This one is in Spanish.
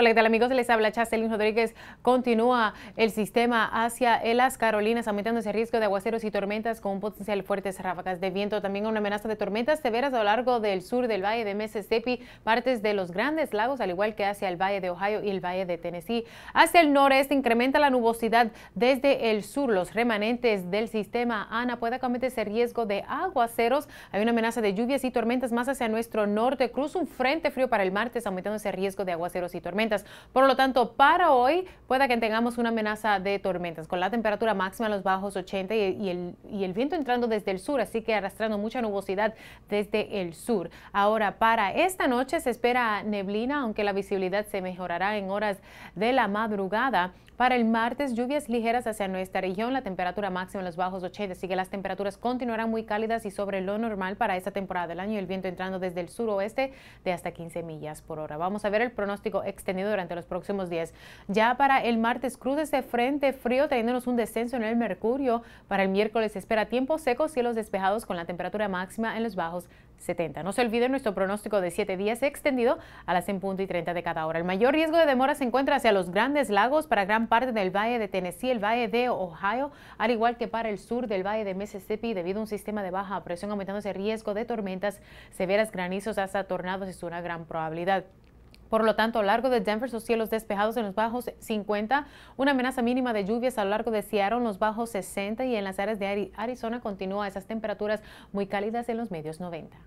Hola, ¿qué tal amigos? Les habla Chastelín Rodríguez. Continúa el sistema hacia las Carolinas, aumentando ese riesgo de aguaceros y tormentas con potencial fuertes ráfagas de viento. También una amenaza de tormentas severas a lo largo del sur del Valle de Mississippi, partes de los grandes lagos, al igual que hacia el Valle de Ohio y el Valle de Tennessee. Hacia el noreste incrementa la nubosidad desde el sur. Los remanentes del sistema Ana puede ese riesgo de aguaceros. Hay una amenaza de lluvias y tormentas más hacia nuestro norte. Cruz un frente frío para el martes, aumentando ese riesgo de aguaceros y tormentas. Por lo tanto, para hoy puede que tengamos una amenaza de tormentas, con la temperatura máxima a los bajos 80 y el viento entrando desde el sur, así que arrastrando mucha nubosidad desde el sur. Ahora, para esta noche se espera neblina, aunque la visibilidad se mejorará en horas de la madrugada. Para el martes, lluvias ligeras hacia nuestra región, la temperatura máxima en los bajos 80, así que las temperaturas continuarán muy cálidas y sobre lo normal para esta temporada del año, el viento entrando desde el suroeste de hasta 15 millas por hora. Vamos a ver el pronóstico extendido durante los próximos días. Ya para el martes, cruces de frente frío, trayéndonos un descenso en el mercurio. Para el miércoles, espera tiempo seco, cielos despejados con la temperatura máxima en los bajos no se olvide nuestro pronóstico de 7 días extendido a las 100.30 punto y de cada hora. El mayor riesgo de demora se encuentra hacia los grandes lagos para gran parte del valle de Tennessee, el valle de Ohio, al igual que para el sur del valle de Mississippi debido a un sistema de baja presión aumentando ese riesgo de tormentas severas, granizos hasta tornados es una gran probabilidad. Por lo tanto, a lo largo de Denver, los cielos despejados en los bajos 50, una amenaza mínima de lluvias a lo largo de Seattle en los bajos 60 y en las áreas de Arizona continúa esas temperaturas muy cálidas en los medios 90.